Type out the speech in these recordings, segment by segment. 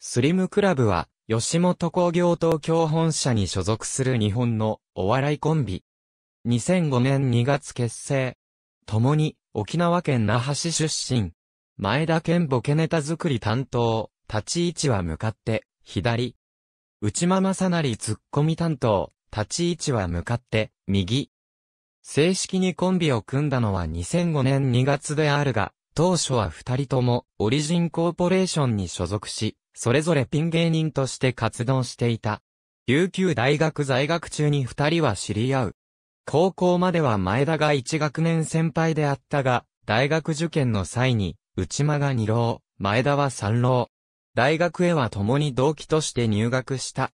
スリムクラブは、吉本工業東京本社に所属する日本のお笑いコンビ。2005年2月結成。共に沖縄県那覇市出身。前田県ボケネタ作り担当。立ち位置は向かって、左。内間正成ツッコミ担当。立ち位置は向かって、右。正式にコンビを組んだのは2005年2月であるが、当初は二人ともオリジンコーポレーションに所属し、それぞれピン芸人として活動していた。琉球大学在学中に二人は知り合う。高校までは前田が一学年先輩であったが、大学受験の際に、内間が二郎、前田は三郎。大学へは共に同期として入学した。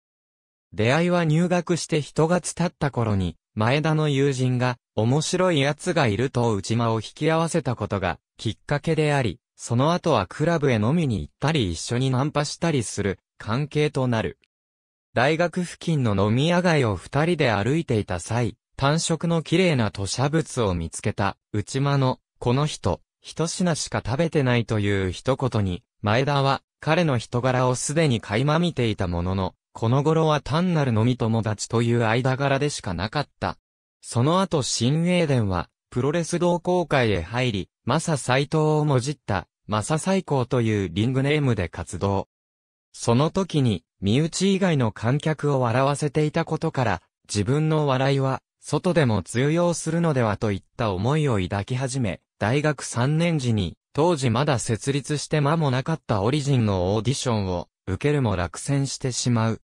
出会いは入学して人が伝った頃に、前田の友人が、面白い奴がいると内間を引き合わせたことが、きっかけであり、その後はクラブへ飲みに行ったり一緒にナンパしたりする関係となる。大学付近の飲み屋街を二人で歩いていた際、単色の綺麗な土砂物を見つけた、内間の、この人、一品しか食べてないという一言に、前田は、彼の人柄をすでに垣間見ていたものの、この頃は単なる飲み友達という間柄でしかなかった。その後新英伝は、プロレス同好会へ入り、マサ斎藤をもじった、マサ最高というリングネームで活動。その時に、身内以外の観客を笑わせていたことから、自分の笑いは、外でも通用するのではといった思いを抱き始め、大学3年時に、当時まだ設立して間もなかったオリジンのオーディションを受けるも落選してしまう。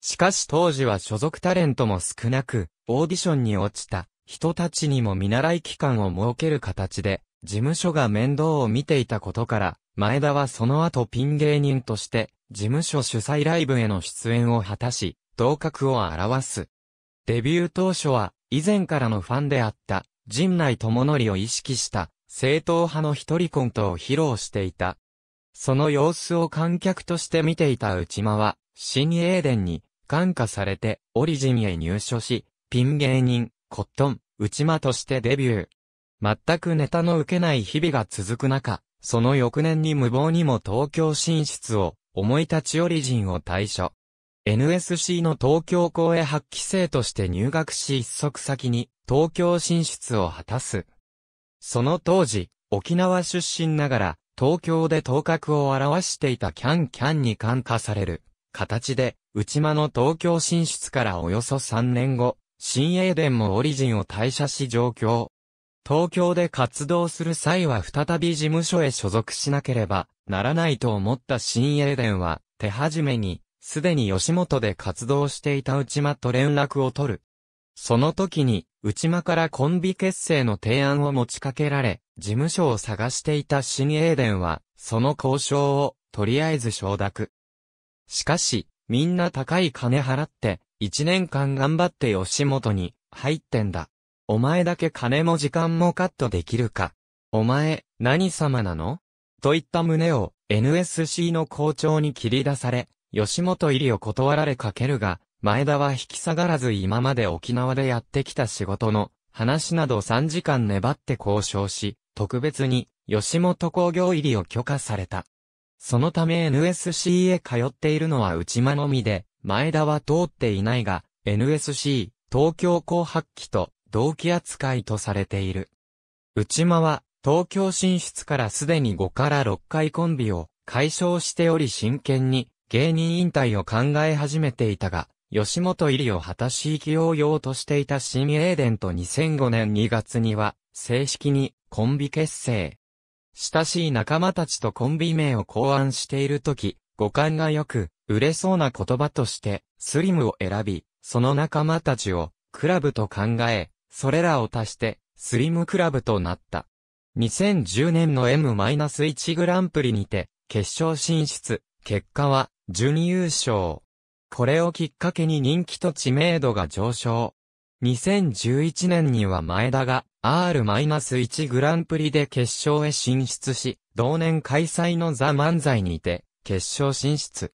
しかし当時は所属タレントも少なく、オーディションに落ちた人たちにも見習い期間を設ける形で、事務所が面倒を見ていたことから、前田はその後ピン芸人として、事務所主催ライブへの出演を果たし、頭角を表す。デビュー当初は、以前からのファンであった、陣内智則を意識した、正統派の一人コントを披露していた。その様子を観客として見ていた内間は、新英伝に感化されて、オリジンへ入所し、ピン芸人、コットン、内間としてデビュー。全くネタの受けない日々が続く中、その翌年に無謀にも東京進出を、思い立ちオリジンを退所。NSC の東京公営発揮生として入学し一足先に東京進出を果たす。その当時、沖縄出身ながら東京で頭角を表していたキャンキャンに感化される形で内間の東京進出からおよそ3年後、新英伝もオリジンを退社し上京。東京で活動する際は再び事務所へ所属しなければならないと思った新英伝は、手始めに、すでに吉本で活動していた内間と連絡を取る。その時に、内間からコンビ結成の提案を持ちかけられ、事務所を探していた新英伝は、その交渉を、とりあえず承諾。しかし、みんな高い金払って、一年間頑張って吉本に入ってんだ。お前だけ金も時間もカットできるか。お前、何様なのといった胸を NSC の校長に切り出され、吉本入りを断られかけるが、前田は引き下がらず今まで沖縄でやってきた仕事の話など3時間粘って交渉し、特別に吉本工業入りを許可された。そのため NSC へ通っているのは内間のみで、前田は通っていないが、NSC、東京紅白期と同期扱いとされている。内間は、東京進出からすでに5から6回コンビを解消しており真剣に芸人引退を考え始めていたが、吉本入りを果たし生きようようとしていた新英伝と2005年2月には、正式にコンビ結成。親しい仲間たちとコンビ名を考案しているとき、五感が良く、売れそうな言葉として、スリムを選び、その仲間たちを、クラブと考え、それらを足して、スリムクラブとなった。2010年の M-1 グランプリにて、決勝進出、結果は、準優勝。これをきっかけに人気と知名度が上昇。2011年には前田が R-1 グランプリで決勝へ進出し、同年開催のザ・漫才にて決勝進出。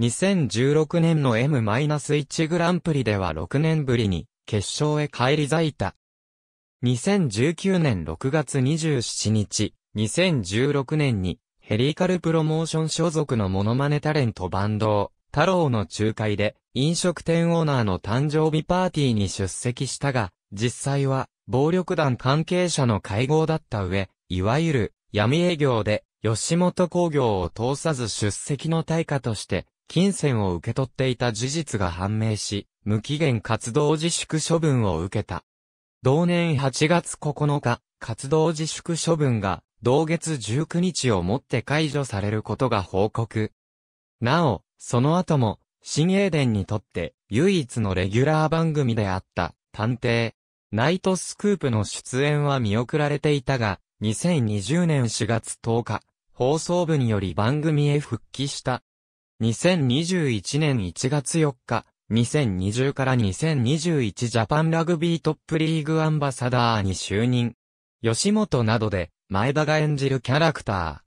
2016年の M-1 グランプリでは6年ぶりに決勝へ返り咲いた。2019年6月27日、2016年にヘリカルプロモーション所属のモノマネタレントバンド太郎の仲介で飲食店オーナーの誕生日パーティーに出席したが、実際は暴力団関係者の会合だった上、いわゆる闇営業で吉本工業を通さず出席の対価として金銭を受け取っていた事実が判明し、無期限活動自粛処分を受けた。同年8月9日、活動自粛処分が、同月19日をもって解除されることが報告。なお、その後も、新英伝にとって唯一のレギュラー番組であった、探偵、ナイトスクープの出演は見送られていたが、2020年4月10日、放送部により番組へ復帰した。2021年1月4日、2020から2021ジャパンラグビートップリーグアンバサダーに就任。吉本などで、前田が演じるキャラクタ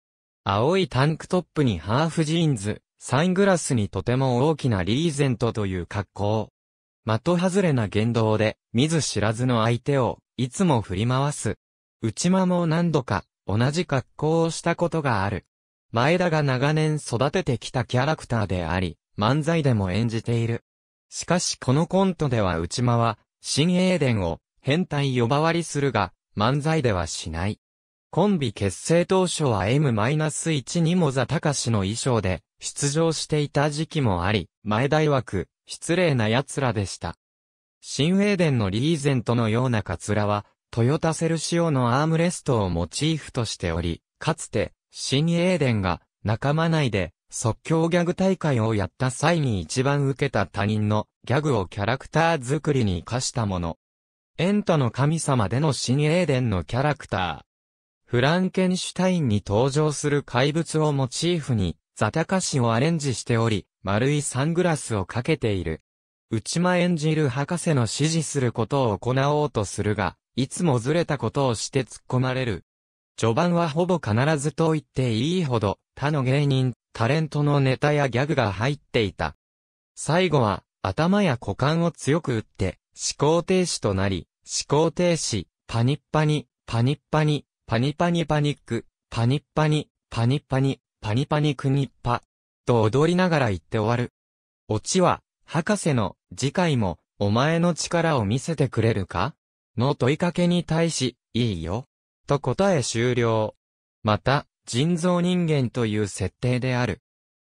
ー。青いタンクトップにハーフジーンズ、サングラスにとても大きなリーゼントという格好。的外れな言動で、見ず知らずの相手を、いつも振り回す。内間も何度か、同じ格好をしたことがある。前田が長年育ててきたキャラクターであり、漫才でも演じている。しかしこのコントでは内間は、新英伝を変態呼ばわりするが、漫才ではしない。コンビ結成当初は M-1 にもザ・タカシの衣装で出場していた時期もあり、前田曰く失礼な奴らでした。新英伝のリーゼントのようなカツラは、トヨタセルシオのアームレストをモチーフとしており、かつて、新デンが仲間内で即興ギャグ大会をやった際に一番受けた他人のギャグをキャラクター作りに活かしたもの。エンタの神様での新デンのキャラクター。フランケンシュタインに登場する怪物をモチーフに、ザタカシをアレンジしており、丸いサングラスをかけている。内間演じる博士の指示することを行おうとするが、いつもずれたことをして突っ込まれる。序盤はほぼ必ずと言っていいほど、他の芸人、タレントのネタやギャグが入っていた。最後は、頭や股間を強く打って、思考停止となり、思考停止、パニッパニ、パニッパニ、パニパニパニック、パニッパニ、パニッパニ、パニパニクニッパ、と踊りながら言って終わる。オチは、博士の、次回も、お前の力を見せてくれるかの問いかけに対し、いいよ。と答え終了。また、人造人間という設定である。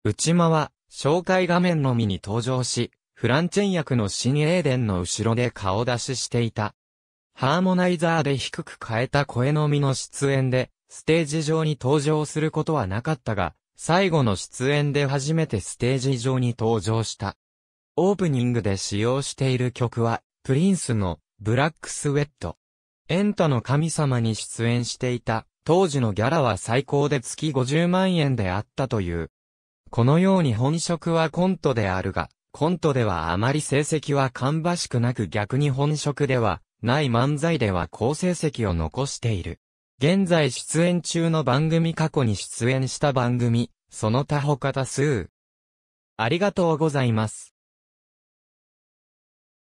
内間は、紹介画面のみに登場し、フランチェン役の新エーデンの後ろで顔出ししていた。ハーモナイザーで低く変えた声のみの出演で、ステージ上に登場することはなかったが、最後の出演で初めてステージ上に登場した。オープニングで使用している曲は、プリンスのブラックスウェット。エンタの神様に出演していた、当時のギャラは最高で月50万円であったという。このように本職はコントであるが、コントではあまり成績は芳しくなく逆に本職では、ない漫才では好成績を残している。現在出演中の番組過去に出演した番組、その他他多数。ありがとうございます。